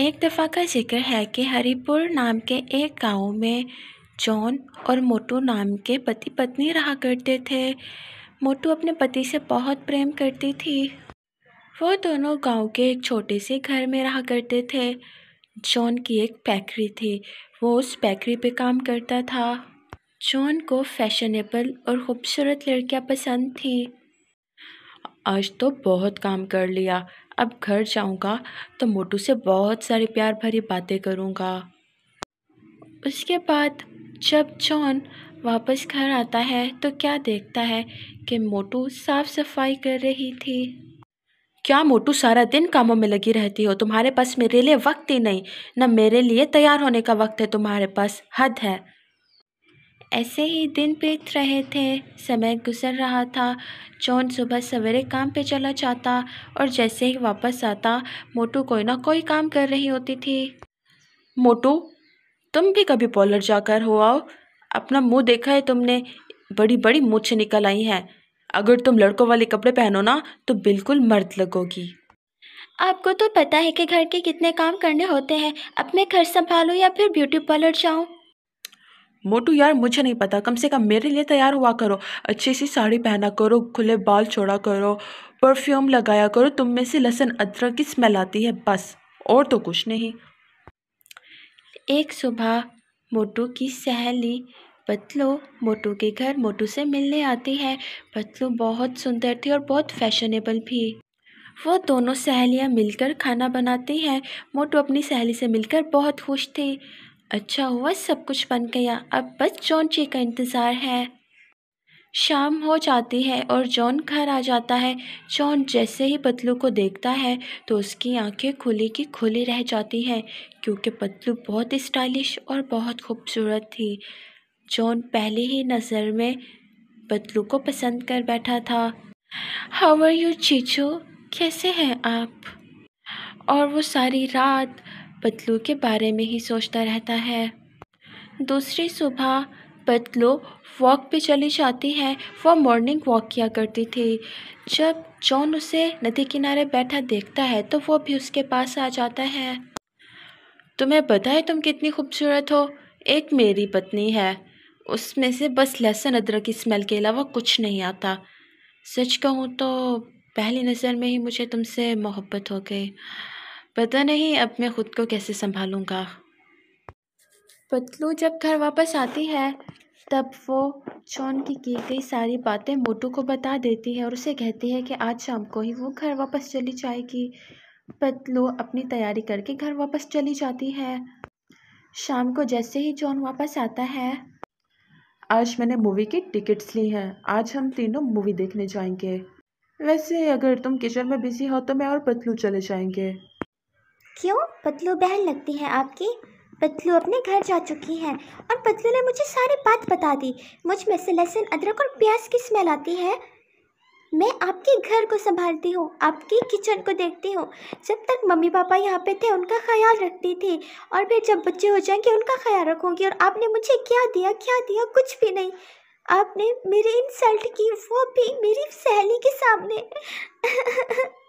एक दफ़ा का जिक्र है कि हरिपुर नाम के एक गांव में जॉन और मोटू नाम के पति पत्नी रहा करते थे मोटू अपने पति से बहुत प्रेम करती थी वो दोनों गांव के एक छोटे से घर में रहा करते थे जॉन की एक फैक्ट्री थी वो उस फैक्ट्री पे काम करता था जॉन को फैशनेबल और ख़ूबसूरत लड़कियां पसंद थी आज तो बहुत काम कर लिया अब घर जाऊँगा तो मोटू से बहुत सारी प्यार भरी बातें करूँगा उसके बाद जब जॉन वापस घर आता है तो क्या देखता है कि मोटू साफ सफाई कर रही थी क्या मोटू सारा दिन कामों में लगी रहती हो तुम्हारे पास मेरे लिए वक्त ही नहीं न मेरे लिए तैयार होने का वक्त है तुम्हारे पास हद है ऐसे ही दिन बीत रहे थे समय गुज़र रहा था जॉन सुबह सवेरे काम पे चला जाता और जैसे ही वापस आता मोटू कोई ना कोई काम कर रही होती थी मोटू तुम भी कभी पॉलर जाकर हो आओ अपना मुंह देखा है तुमने बड़ी बड़ी मुछ निकल आई हैं अगर तुम लड़कों वाले कपड़े पहनो ना तो बिल्कुल मर्द लगोगी आपको तो पता है कि घर के कितने काम करने होते हैं अपने घर संभालो या फिर ब्यूटी पार्लर जाऊँ मोटू यार मुझे नहीं पता कम से कम मेरे लिए तैयार हुआ करो अच्छी सी साड़ी पहना करो खुले बाल छोड़ा करो परफ्यूम लगाया करो तुम में से लहसुन अदरक की स्मेल आती है बस और तो कुछ नहीं एक सुबह मोटू की सहेली पतलू मोटू के घर मोटू से मिलने आती है पतलू बहुत सुंदर थी और बहुत फैशनेबल भी वो दोनों सहेलियां मिलकर खाना बनाती हैं मोटू अपनी सहेली से मिलकर बहुत खुश थी अच्छा हुआ सब कुछ बन गया अब बस जी का इंतज़ार है शाम हो जाती है और जॉन घर आ जाता है जॉन जैसे ही पतलू को देखता है तो उसकी आंखें खुली की खुली रह जाती हैं क्योंकि पतलू बहुत स्टाइलिश और बहुत खूबसूरत थी जॉन पहले ही नज़र में पतलू को पसंद कर बैठा था हाउ आर यू चीचो कैसे हैं आप और वो सारी रात पतलू के बारे में ही सोचता रहता है दूसरी सुबह पतलू वॉक पे चली जाती है वह मॉर्निंग वॉक किया करती थी जब जॉन उसे नदी किनारे बैठा देखता है तो वो भी उसके पास आ जाता है तुम्हें पता है तुम कितनी खूबसूरत हो एक मेरी पत्नी है उसमें से बस लहसुन अदरक की स्मेल के अलावा कुछ नहीं आता सच कहूँ तो पहली नज़र में ही मुझे तुमसे मोहब्बत हो गई पता नहीं अब मैं ख़ुद को कैसे संभालूँगा पतलू जब घर वापस आती है तब वो शोन की की गई सारी बातें मोटू को बता देती है और उसे कहती है कि आज शाम को ही वो घर वापस चली जाएगी पतलू अपनी तैयारी करके घर वापस चली जाती है शाम को जैसे ही जॉन वापस आता है आज मैंने मूवी की टिकट्स ली हैं आज हम तीनों मूवी देखने जाएंगे वैसे अगर तुम किचन में बिजी हो तो मैं और पतलू चले जाएंगे क्यों पतलू बहन लगती है आपकी पतलू अपने घर जा चुकी है और पतलू ने मुझे सारी बात बता दी मुझ में से लहसुन अदरक और प्याज की स्मेल आती है मैं आपके घर को संभालती हूँ आपकी किचन को देखती हूँ जब तक मम्मी पापा यहाँ पे थे उनका ख्याल रखती थी और फिर जब बच्चे हो जाएंगे उनका ख्याल रखूँगी और आपने मुझे क्या दिया क्या दिया कुछ भी नहीं आपने मेरी इंसल्ट की वो भी मेरी सहेली के सामने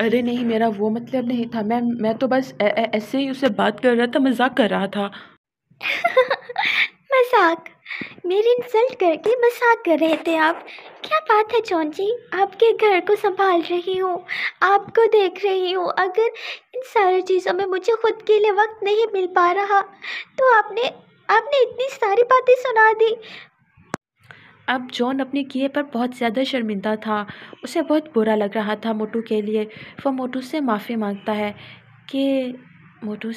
अरे नहीं मेरा वो मतलब नहीं था मैं मैं तो बस ऐसे ही उसे बात कर रहा था मजाक कर रहा था मजाक मेरी इंसल्ट करके मजाक कर रहे थे आप क्या बात है जॉन जी आपके घर को संभाल रही हूँ आपको देख रही हूँ अगर इन सारी चीज़ों में मुझे खुद के लिए वक्त नहीं मिल पा रहा तो आपने आपने इतनी सारी बातें सुना दी अब जॉन अपने किए पर बहुत ज़्यादा शर्मिंदा था उसे बहुत बुरा लग रहा था मोटू के लिए वह मोटू से माफ़ी मांगता है कि मोटू